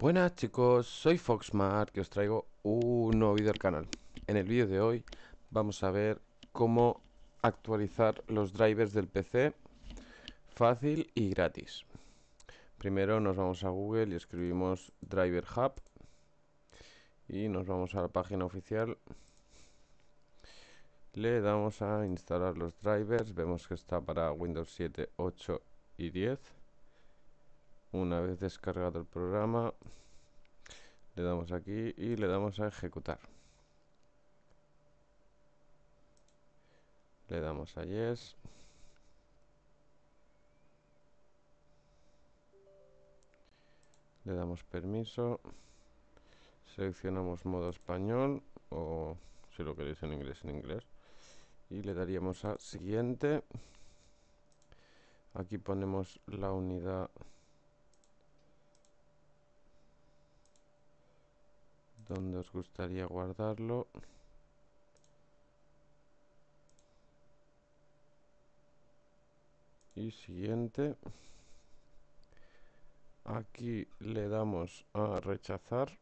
Buenas chicos, soy Foxmart que os traigo un nuevo vídeo al canal En el vídeo de hoy vamos a ver cómo actualizar los drivers del PC fácil y gratis Primero nos vamos a Google y escribimos Driver Hub Y nos vamos a la página oficial Le damos a instalar los drivers, vemos que está para Windows 7, 8 y 10 una vez descargado el programa, le damos aquí y le damos a ejecutar. Le damos a yes. Le damos permiso. Seleccionamos modo español o si lo queréis en inglés, en inglés. Y le daríamos a siguiente. Aquí ponemos la unidad donde os gustaría guardarlo y siguiente aquí le damos a rechazar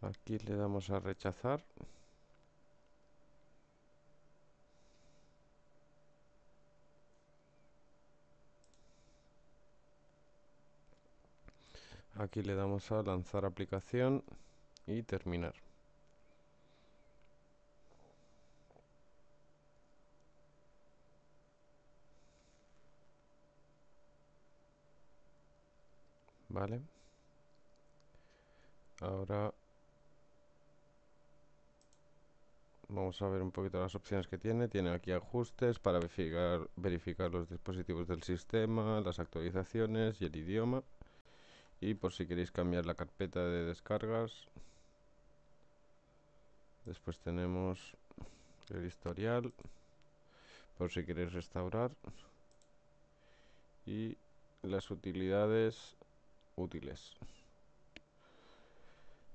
aquí le damos a rechazar aquí le damos a lanzar aplicación y terminar vale ahora vamos a ver un poquito las opciones que tiene tiene aquí ajustes para verificar, verificar los dispositivos del sistema las actualizaciones y el idioma y por si queréis cambiar la carpeta de descargas después tenemos el historial por si queréis restaurar y las utilidades útiles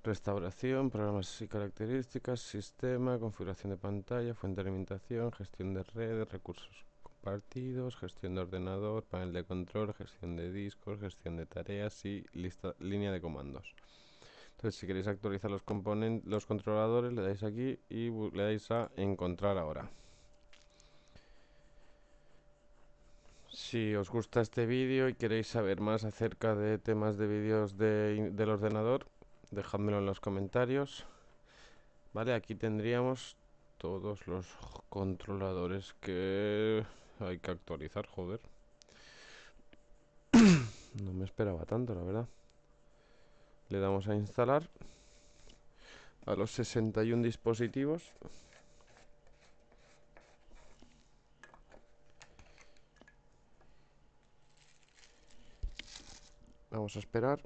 restauración, programas y características, sistema, configuración de pantalla, fuente de alimentación, gestión de redes, recursos partidos, gestión de ordenador, panel de control, gestión de discos, gestión de tareas y línea de comandos. Entonces, si queréis actualizar los, componentes, los controladores, le dais aquí y le dais a encontrar ahora. Si os gusta este vídeo y queréis saber más acerca de temas de vídeos del ordenador, dejádmelo en los comentarios. Vale, aquí tendríamos todos los controladores que hay que actualizar, joder. no me esperaba tanto, la verdad. Le damos a instalar a los 61 dispositivos. Vamos a esperar.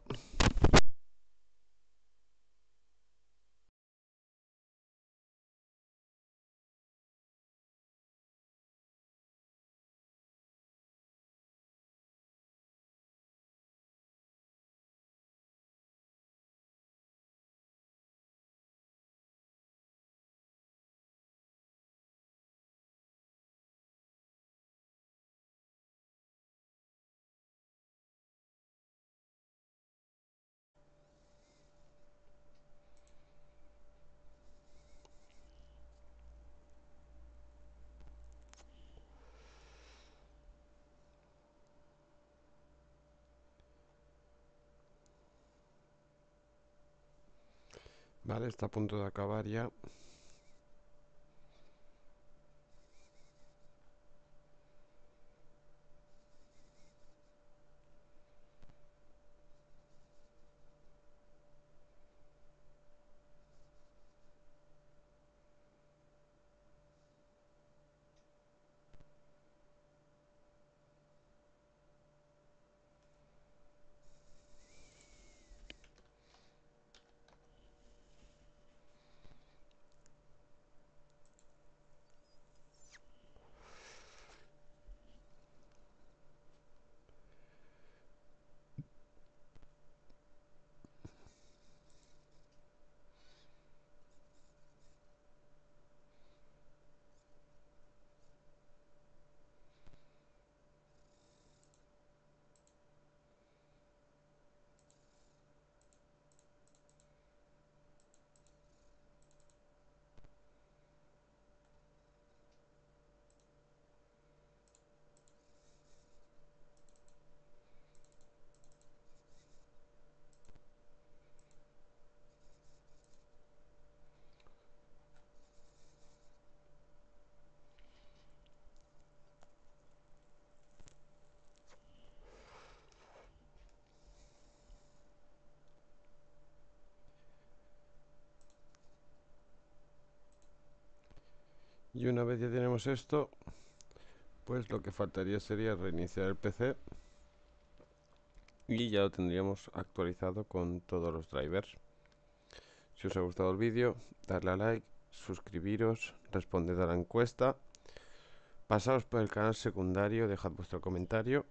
Vale, está a punto de acabar ya. y una vez ya tenemos esto pues lo que faltaría sería reiniciar el PC y ya lo tendríamos actualizado con todos los drivers si os ha gustado el vídeo darle a like suscribiros responded a la encuesta pasaos por el canal secundario dejad vuestro comentario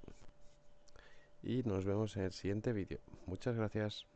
y nos vemos en el siguiente vídeo muchas gracias